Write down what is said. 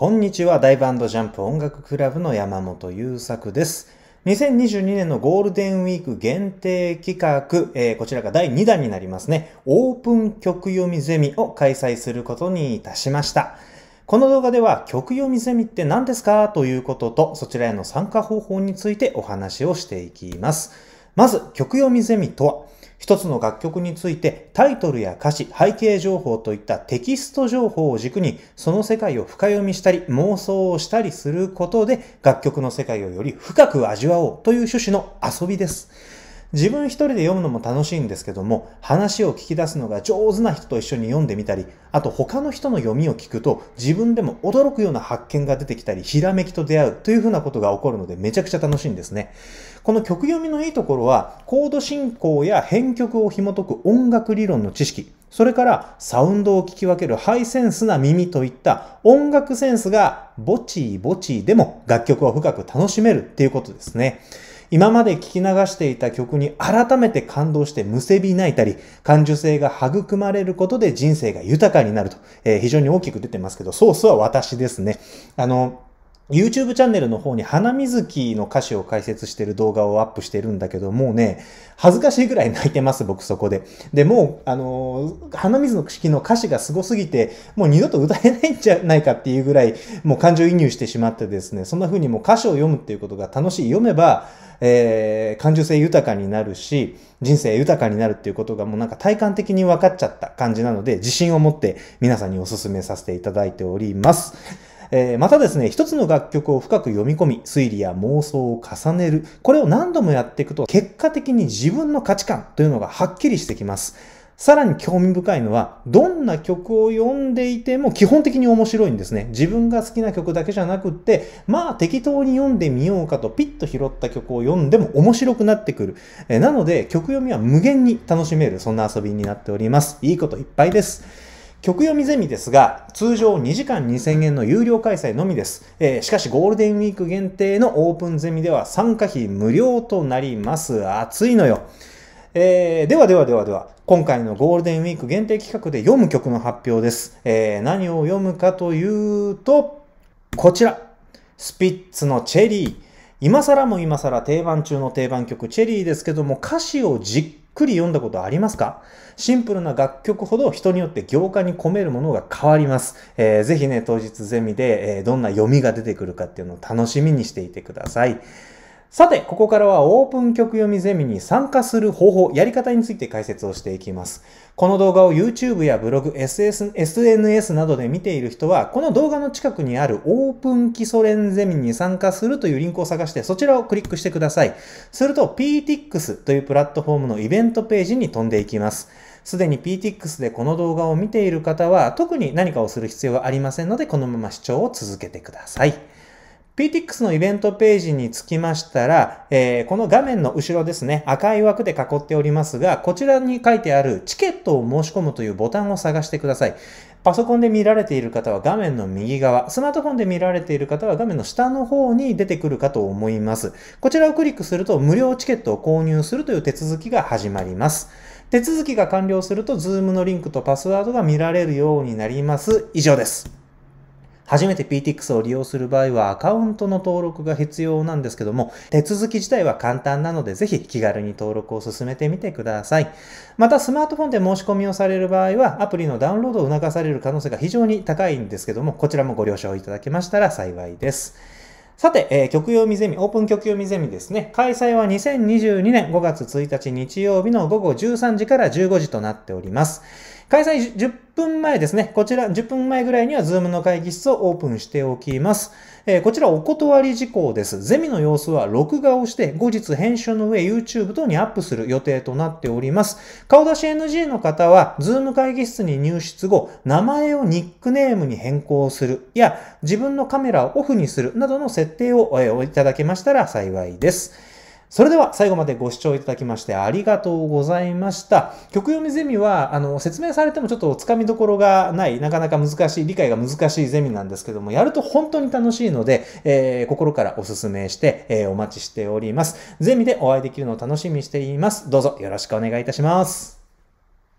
こんにちは、ダイブジャンプ音楽クラブの山本優作です。2022年のゴールデンウィーク限定企画、えー、こちらが第2弾になりますね。オープン曲読みゼミを開催することにいたしました。この動画では曲読みゼミって何ですかということと、そちらへの参加方法についてお話をしていきます。まず、曲読みゼミとは、一つの楽曲についてタイトルや歌詞、背景情報といったテキスト情報を軸にその世界を深読みしたり妄想をしたりすることで楽曲の世界をより深く味わおうという趣旨の遊びです。自分一人で読むのも楽しいんですけども、話を聞き出すのが上手な人と一緒に読んでみたり、あと他の人の読みを聞くと自分でも驚くような発見が出てきたり、ひらめきと出会うというふうなことが起こるのでめちゃくちゃ楽しいんですね。この曲読みのいいところは、コード進行や編曲を紐解く音楽理論の知識、それからサウンドを聞き分けるハイセンスな耳といった音楽センスがぼちぼちでも楽曲を深く楽しめるっていうことですね。今まで聞き流していた曲に改めて感動してむせび泣いたり、感受性が育まれることで人生が豊かになると、えー、非常に大きく出てますけど、ソースは私ですね。あの、YouTube チャンネルの方に花水木の歌詞を解説してる動画をアップしてるんだけど、もうね、恥ずかしいぐらい泣いてます、僕そこで。で、もう、あのー、花水の式の歌詞が凄すぎて、もう二度と歌えないんじゃないかっていうぐらい、もう感情移入してしまってですね、そんな風にもう歌詞を読むっていうことが楽しい。読めば、えー、感受性豊かになるし、人生豊かになるっていうことがもうなんか体感的に分かっちゃった感じなので、自信を持って皆さんにお勧めさせていただいております。えー、またですね、一つの楽曲を深く読み込み、推理や妄想を重ねる。これを何度もやっていくと、結果的に自分の価値観というのがはっきりしてきます。さらに興味深いのは、どんな曲を読んでいても基本的に面白いんですね。自分が好きな曲だけじゃなくって、まあ適当に読んでみようかとピッと拾った曲を読んでも面白くなってくる。えなので曲読みは無限に楽しめる、そんな遊びになっております。いいこといっぱいです。曲読みゼミですが、通常2時間2000円の有料開催のみです。えー、しかしゴールデンウィーク限定のオープンゼミでは参加費無料となります。暑いのよ。えー、ではではではでは、今回のゴールデンウィーク限定企画で読む曲の発表です。えー、何を読むかというと、こちら。スピッツのチェリー。今更も今更定番中の定番曲チェリーですけども歌詞をじっくり読んだことありますかシンプルな楽曲ほど人によって行間に込めるものが変わります。えー、ぜひね、当日ゼミで、えどんな読みが出てくるかっていうのを楽しみにしていてください。さて、ここからはオープン曲読みゼミに参加する方法、やり方について解説をしていきます。この動画を YouTube やブログ、SS、SNS などで見ている人は、この動画の近くにあるオープン基礎練ゼミに参加するというリンクを探して、そちらをクリックしてください。すると PTX というプラットフォームのイベントページに飛んでいきます。すでに PTX でこの動画を見ている方は、特に何かをする必要はありませんので、このまま視聴を続けてください。PTX のイベントページにつきましたら、えー、この画面の後ろですね、赤い枠で囲っておりますが、こちらに書いてあるチケットを申し込むというボタンを探してください。パソコンで見られている方は画面の右側、スマートフォンで見られている方は画面の下の方に出てくるかと思います。こちらをクリックすると無料チケットを購入するという手続きが始まります。手続きが完了すると Zoom のリンクとパスワードが見られるようになります。以上です。初めて PTX を利用する場合はアカウントの登録が必要なんですけども、手続き自体は簡単なので、ぜひ気軽に登録を進めてみてください。また、スマートフォンで申し込みをされる場合は、アプリのダウンロードを促される可能性が非常に高いんですけども、こちらもご了承いただけましたら幸いです。さて、えー、曲読みゼミ、オープン曲読みゼミですね。開催は2022年5月1日日曜日の午後13時から15時となっております。開催10分前ですね。こちら10分前ぐらいにはズームの会議室をオープンしておきます。えー、こちらお断り事項です。ゼミの様子は録画をして後日編集の上 YouTube 等にアップする予定となっております。顔出し NG の方はズーム会議室に入室後、名前をニックネームに変更するや自分のカメラをオフにするなどの設定をいただけましたら幸いです。それでは最後までご視聴いただきましてありがとうございました。曲読みゼミは、あの、説明されてもちょっとつかみどころがない、なかなか難しい、理解が難しいゼミなんですけども、やると本当に楽しいので、えー、心からお勧めして、えー、お待ちしております。ゼミでお会いできるのを楽しみにしています。どうぞよろしくお願いいたします。